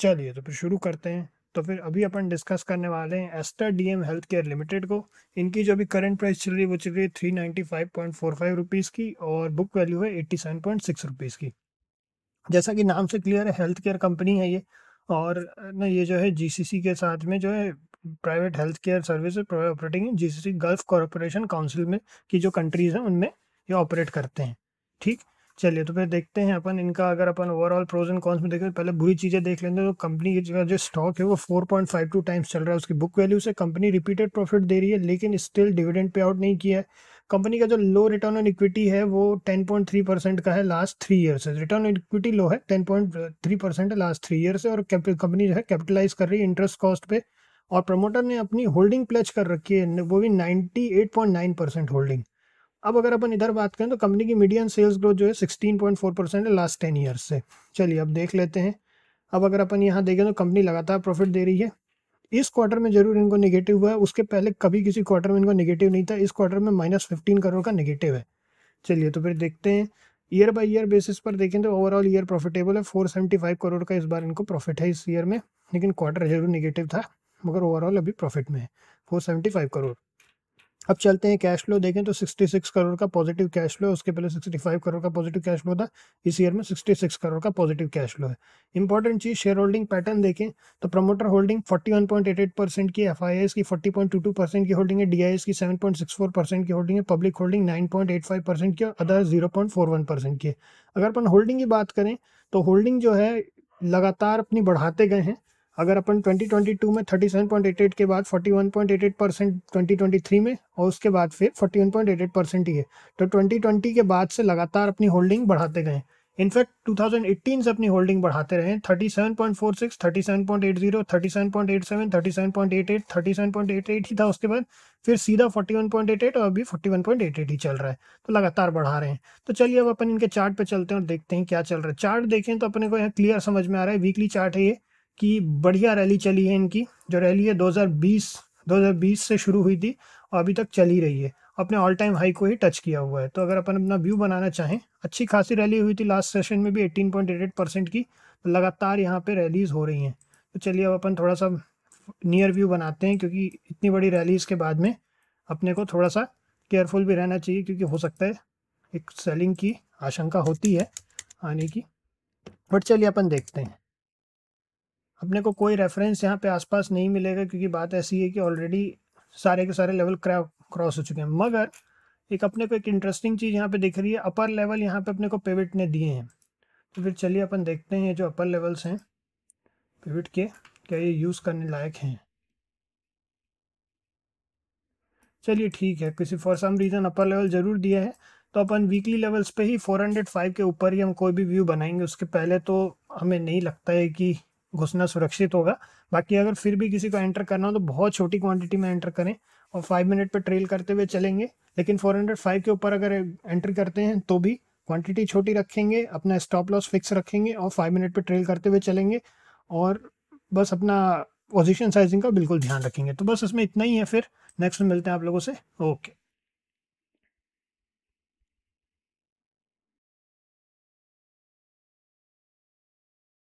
चलिए तो फिर शुरू करते हैं तो फिर अभी अपन डिस्कस करने वाले हैं Aster DM health care limited को इनकी जो अभी करंट प्राइस चल रही है वो चल रही है three ninety five point four five rupees की और बुक वैल्यू है eighty seven point six rupees की जैसा कि नाम से क्लियर है हेल्थ केयर कंपनी है ये और ना ये जो है जीसीसी के साथ में जो है private health care service operating है जीसीसी गल्फ कॉरपोरेशन काउंसिल में की जो कंट्रीज़ हैं उनमें ये ऑपरेट करते हैं ठीक चलिए तो फिर देखते हैं अपन इनका अगर अपन ओवरऑल प्रोज एंड कॉन्स में देखें तो पहले बुरी चीज़ें देख लेते हैं तो कंपनी का जो स्टॉक है वो 4.52 टाइम्स चल रहा है उसकी बुक वैल्यू से कंपनी रिपीटेड प्रॉफिट दे रही है लेकिन स्टिल डिविडेंड पे आउट नहीं किया है कंपनी का जो लो रिटर्न ऑन इक्विटी है वो टेन परसेंट का है लास्ट थ्री ईयर से रिटर्न ऑन इक्विटी लो है ten percent last three year से और कंपनी जो है कैपिटलाइज कर रही है इंटरेस्ट कॉस्ट पे और प्रमोटर ने अपनी होल्डिंग प्लेच कर रखी है वो भी नाइन्टी परसेंट होल्डिंग अब अगर अपन इधर बात करें तो कंपनी की मीडियम सेल्स ग्रोथ जो है सिक्सटीन पॉइंट फोर परसेंट है लास्ट टेन ईयर्स से चलिए अब देख लेते हैं अब अगर अपन यहाँ देखें तो कंपनी लगातार प्रॉफिट दे रही है इस क्वार्टर में जरूर इनको नेगेटिव हुआ है उसके पहले कभी किसी क्वार्टर में इनको नेगेटिव नहीं था इस क्वार्टर में माइनस फिफ्टीन करोड़ का नेगेटिव है चलिए तो फिर देखते हैं ईयर बाय ईयर बेसिस पर देखें तो ओवरऑल ईयर प्रॉफिटेबल है फोर सेवेंटी फाइव करोड़ का इस बार इनको प्रॉफिट है इस ईयर में लेकिन क्वार्टर जरूर निगेटिव था मगर ओवरऑल अभी प्रॉफिट में है फोर सेवेंटी फाइव करोड़ अब चलते हैं कैश फ्लो देखें तो 66 करोड़ का पॉजिटिव कैश फ्लो उसके पहले 65 करोड़ का पॉजिटिव कैश फ्लो था इस ईयर में 66 करोड़ का पॉजिटिव कैश फ्लो है इंपॉर्टेंट चीज शेयर होल्डिंग पैटर्न देखें तो प्रमोटर होल्डिंग 41.88 परसेंट की एफ की 40.22 परसेंट की होल्डिंग है डी की 7.64 परसेंट की होल्डिंग है पब्लिक होल्डिंग नाइन परसेंट की अदर जीरो परसेंट की अगर अपन होल्डिंग की बात करें तो होल्डिंग जो है लगातार अपनी बढ़ाते गए हैं अगर अपन 2022 में 37.88 के बाद 41.88 परसेंट 2023 में और उसके बाद फिर 41.88 परसेंट ही है तो 2020 के बाद से लगातार अपनी होल्डिंग बढ़ाते गए इनफैक्ट 2018 से अपनी होल्डिंग बढ़ाते रहे 37.46, 37.80, 37.87, 37.88, 37.88 ही था उसके बाद फिर सीधा 41.88 और अभी 41.88 ही चल रहा है तो लगातार बढ़ा रहे हैं तो चलिए अब अपन इनके चार्ट पे चलते हैं और देखते हैं क्या चल रहा है चार्ट देखें तो अपने को यहाँ क्लियर समझ में आ रहा है वीकली चार्ट है ये की बढ़िया रैली चली है इनकी जो रैली है 2020 2020 से शुरू हुई थी और अभी तक चली रही है अपने ऑल टाइम हाई को ही टच किया हुआ है तो अगर अपन अपना व्यू बनाना चाहें अच्छी खासी रैली हुई थी लास्ट सेशन में भी एटीन परसेंट की तो लगातार यहाँ पर रैलीज हो रही हैं तो चलिए अब अपन थोड़ा सा नियर व्यू बनाते हैं क्योंकि इतनी बड़ी रैलीज के बाद में अपने को थोड़ा सा केयरफुल भी रहना चाहिए क्योंकि हो सकता है एक सेलिंग की आशंका होती है आने की बट चलिए अपन देखते हैं अपने को कोई रेफरेंस यहाँ पे आसपास नहीं मिलेगा क्योंकि बात ऐसी है कि ऑलरेडी सारे के सारे लेवल क्रॉस हो चुके हैं मगर एक अपने को एक इंटरेस्टिंग चीज़ यहाँ पे दिख रही है अपर लेवल यहाँ पे अपने को पेविट ने दिए हैं तो फिर चलिए अपन देखते हैं जो अपर लेवल्स हैं पेविट के क्या ये यूज़ करने लायक हैं चलिए ठीक है किसी for some reason upper level ज़रूर दिया है तो अपन वीकली लेवल्स पे ही 405 के ऊपर ही हम कोई भी व्यू बनाएंगे उसके पहले तो हमें नहीं लगता है कि घुसना सुरक्षित होगा बाकी अगर फिर भी किसी को एंटर करना हो तो बहुत छोटी क्वांटिटी में एंटर करें और फाइव मिनट पर ट्रेल करते हुए चलेंगे लेकिन फोर हंड्रेड फाइव के ऊपर अगर एंटर करते हैं तो भी क्वांटिटी छोटी रखेंगे अपना स्टॉप लॉस फिक्स रखेंगे और फाइव मिनट पर ट्रेल करते हुए चलेंगे और बस अपना पोजिशन साइजिंग का बिल्कुल ध्यान रखेंगे तो बस इसमें इतना ही है फिर नेक्स्ट मिलते हैं आप लोगों से ओके